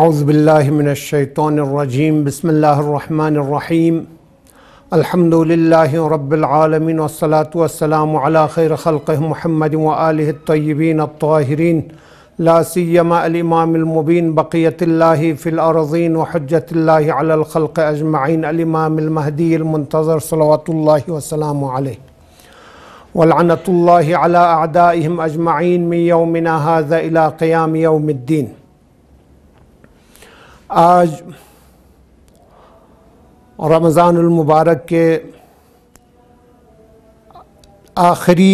أعوذ بالله من الشيطان الرجيم بسم الله الرحمن الرحيم الحمد لله رب العالمين والصلاة والسلام على خير خلقه محمد وآله الطيبين الطاهرين لا سيما الإمام المبين بقية الله في الأرضين وحجة الله على الخلق أجمعين الإمام المهدي المنتظر صلوات الله وسلامه عليه ولعنة الله على أعدائهم أجمعين من يومنا هذا إلى قيام يوم الدين आज रमज़ानमबारक के आखिरी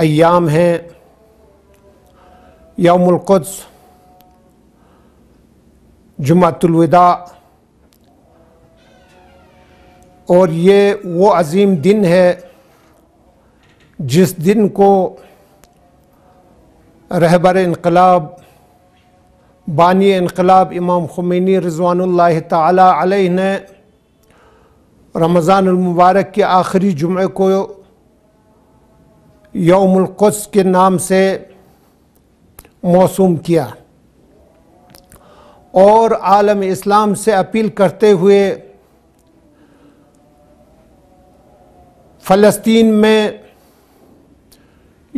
अयाम हैं यौमक़ुद्स जुमातुलविदा और ये वो अज़ीम दिन है जिस दिन को रहबर इनकलाब बानी इनकलाब इमाम खुमैनी रजवान तलह ने रमज़ानमबारक के आखिरी जुमे को यौमक़ुस के नाम से मौसूम किया और आलम इस्लाम से अपील करते हुए फ़लस्तीन में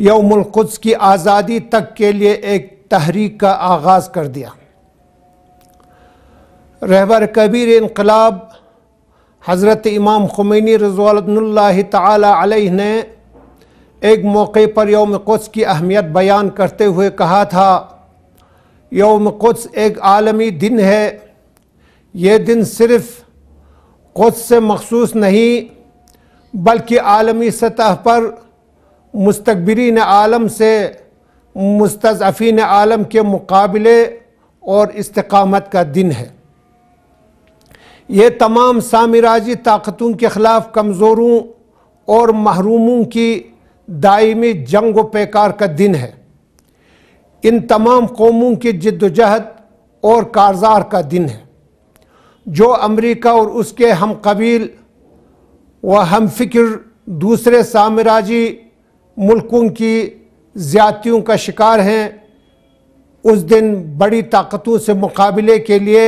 यौमक़ुस की आज़ादी तक के लिए एक तहरीक का आगाज़ कर दिया रहबर कबीर इनकलाब हज़रत इमाम खुमैनी रजवाल तैह ने एक मौके पर योम कुछ की अहमियत बयान करते हुए कहा था योम कुछ एक आलमी दिन है ये दिन सिर्फ कुछ से मखसूस नहीं बल्कि आलमी सतह पर मुस्तबिरीन आलम से मुस्तफ़ीन आलम के मुकाबले और इस्तकामत का दिन है ये तमाम सामराजी ताकतों के ख़िलाफ़ कमज़ोरों और महरूमों की दायमी जंग व पेकार का दिन है इन तमाम कौमों की जद्दोजहद और कारजार का दिन है जो अमरीका और उसके हम कबील व हम फिक्र दूसरे साम्राजी मुल्कों की ज़्यादतियों का शिकार हैं उस दिन बड़ी ताकतों से मुकाबले के लिए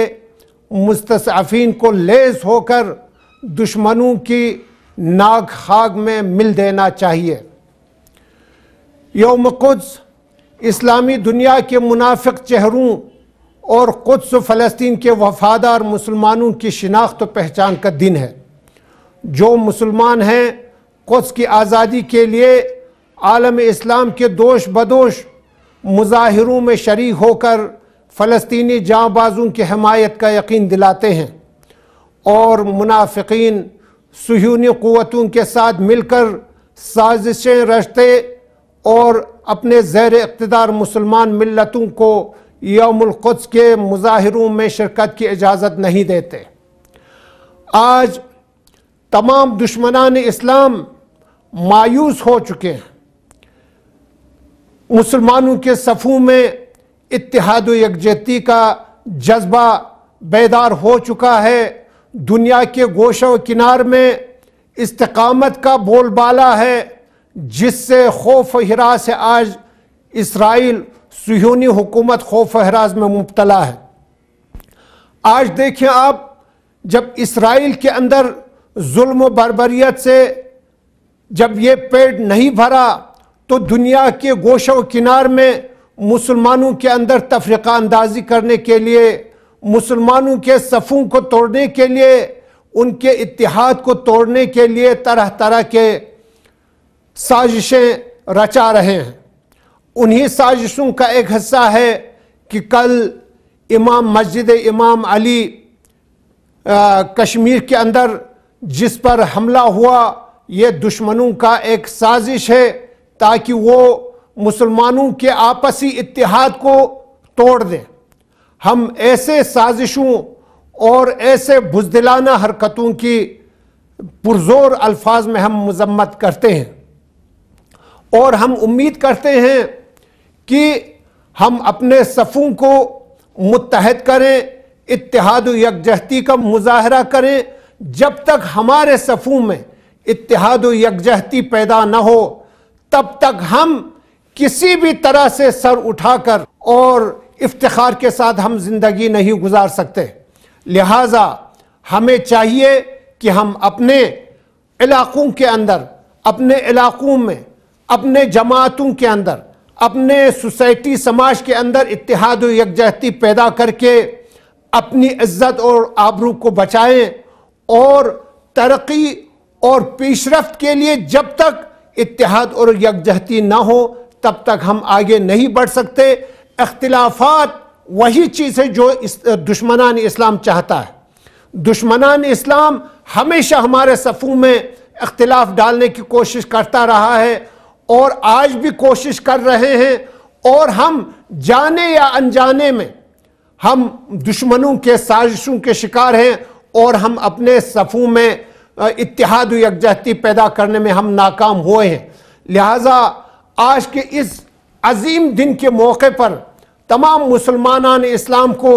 मुस्ताफ़ीन को लेस होकर दुश्मनों की नाग खाग में मिल देना चाहिए योम कुद्स इस्लामी दुनिया के मुनाफिक चेहरों और कुद्स फ़लस्तीन के वफादार मुसलमानों की शिनाख्त पहचान का दिन है जो मुसलमान हैं कुद्स की आज़ादी के लिए आलम इस्लाम के दोष बदोश मुजाहरों में शरीक होकर फ़लस्तनी जाँबाजों की हमायत का यकीन दिलाते हैं और मुनाफिक सहूनी क़वतों के साथ मिलकर साजिशें रचते और अपने ज़ैर अकतदार मुसलमान मिलतों को यौमक़ुद्स के मुजाहरों में शिरकत की इजाज़त नहीं देते आज तमाम दुश्मनान इस्लाम मायूस हो चुके हैं मुसलमानों के सफ़ों में इतिहाद यकजहती का जज्बा बेदार हो चुका है दुनिया के गोशों किनार में इस्तकामत का बोलबाला है जिससे खौफ हरा है आज इसराइल सुहूनी हुकूमत खौफ हराज में मुबतला है आज देखें आप जब इसराइल के अंदर जुल्म बरबरीत से जब ये पेट नहीं भरा तो दुनिया के गोशो किनार में मुसलमानों के अंदर तफरीका अंदाजी करने के लिए मुसलमानों के सफ़ों को तोड़ने के लिए उनके इतिहाद को तोड़ने के लिए तरह तरह के साजिशें रचा रहे हैं उन्हीं साजिशों का एक हिस्सा है कि कल इमाम मस्जिद इमाम अली आ, कश्मीर के अंदर जिस पर हमला हुआ ये दुश्मनों का एक साजिश है ताकि वो मुसलमानों के आपसी इतिहाद को तोड़ दें हम ऐसे साजिशों और ऐसे बुजदिलाना हरकतों की पुरजोर अल्फाज में हम मजम्मत करते हैं और हम उम्मीद करते हैं कि हम अपने सफ़ों को मुतहद करें इतिहाद यकजहती का मुजाहरा करें जब तक हमारे सफ़ों में इतिहाद यकजहती पैदा न हो तब तक हम किसी भी तरह से सर उठाकर और इफ्तार के साथ हम जिंदगी नहीं गुजार सकते लिहाजा हमें चाहिए कि हम अपने इलाक़ों के अंदर अपने इलाक़ों में अपने जमातों के अंदर अपने सोसाइटी समाज के अंदर इतिहाद यकजहती पैदा करके अपनी इज्जत और आबरू को बचाएं और तरक्की और पेशरफ के लिए जब तक इतिहाद और यकजहती ना हो तब तक हम आगे नहीं बढ़ सकते अख्तिलाफात वही चीज़ है जो इस दुश्मनान इस्लाम चाहता है दुश्मनान इस्लाम हमेशा हमारे सफ़ों में अख्तिलाफ डालने की कोशिश करता रहा है और आज भी कोशिश कर रहे हैं और हम जाने या अनजाने में हम दुश्मनों के साजिशों के शिकार हैं और हम अपने सफ़ों में इतिहाद यकजहती पैदा करने में हम नाकाम हुए हैं लिहाजा आज के इस अजीम दिन के मौके पर तमाम मुसलमान इस्लाम को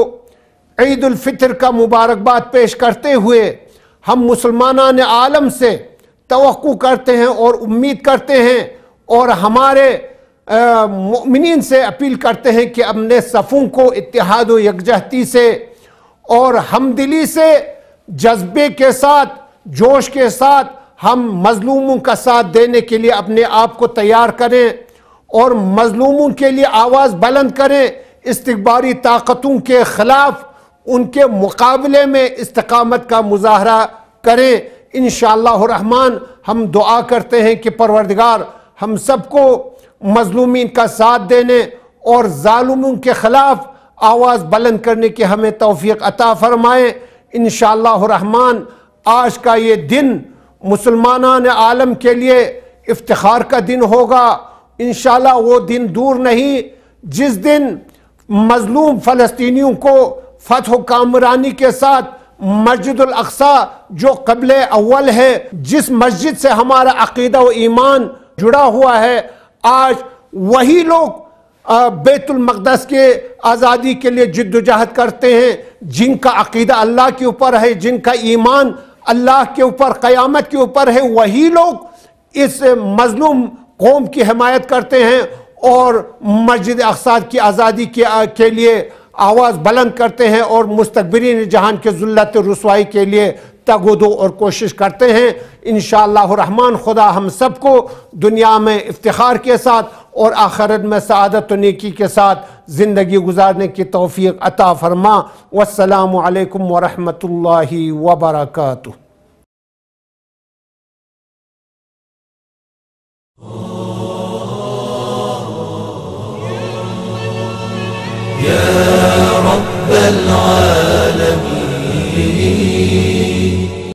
ईदालफ़ितर का मुबारकबाद पेश करते हुए हम मुसलमान आलम से तो करते हैं और उम्मीद करते हैं और हमारे ममिन से अपील करते हैं कि अपने सफ़ों को इतिहाद यकजहती से और हमदिली से जज्बे के साथ जोश के साथ हम मजलूमों का साथ देने के लिए अपने आप को तैयार करें और मजलूमों के लिए आवाज़ बुलंद करें इस्तबारी ताकतों के ख़िलाफ़ उनके मुकाबले में इस्तकामत का मुजाहरा करें इन रहमान हम दुआ करते हैं कि परवरदिगार हम सबको मजलूमिन का साथ देने और ालुमों के ख़िलाफ़ आवाज़ बुलंद करने की हमें तोफ़ी अता फ़रमाएँ इन रहमान आज का ये दिन मुसलमान आलम के लिए इफ्तार का दिन होगा इन वो दिन दूर नहीं जिस दिन मजलूम फ़लस्तियों को फतह कामरानी के साथ मस्जिदसा जो कबल अव्वल है जिस मस्जिद से हमारा अकीदा व ईमान जुड़ा हुआ है आज वही लोग बैतुलमक़दस के आज़ादी के लिए जद्दोजहद करते हैं जिनका अकीदा अल्लाह के ऊपर है जिनका ईमान अल्लाह के ऊपर क़यामत के ऊपर है वही लोग इस मज़लूम कौम की हमायत करते हैं और मस्जिद अकसाद की आज़ादी के, के लिए आवाज़ बुलंद करते हैं और मुस्तबरी जहान के जुल्लत रसवाई के लिए तगोदो और कोशिश करते हैं इन रहमान खुदा हम सबको दुनिया में इफ्तार के साथ और आखरत में सदत नेकी के साथ ज़िंदगी गुजारने की तोफ़ी अता फ़रमा वसलम वरहमत वबरकू يا رب العالمين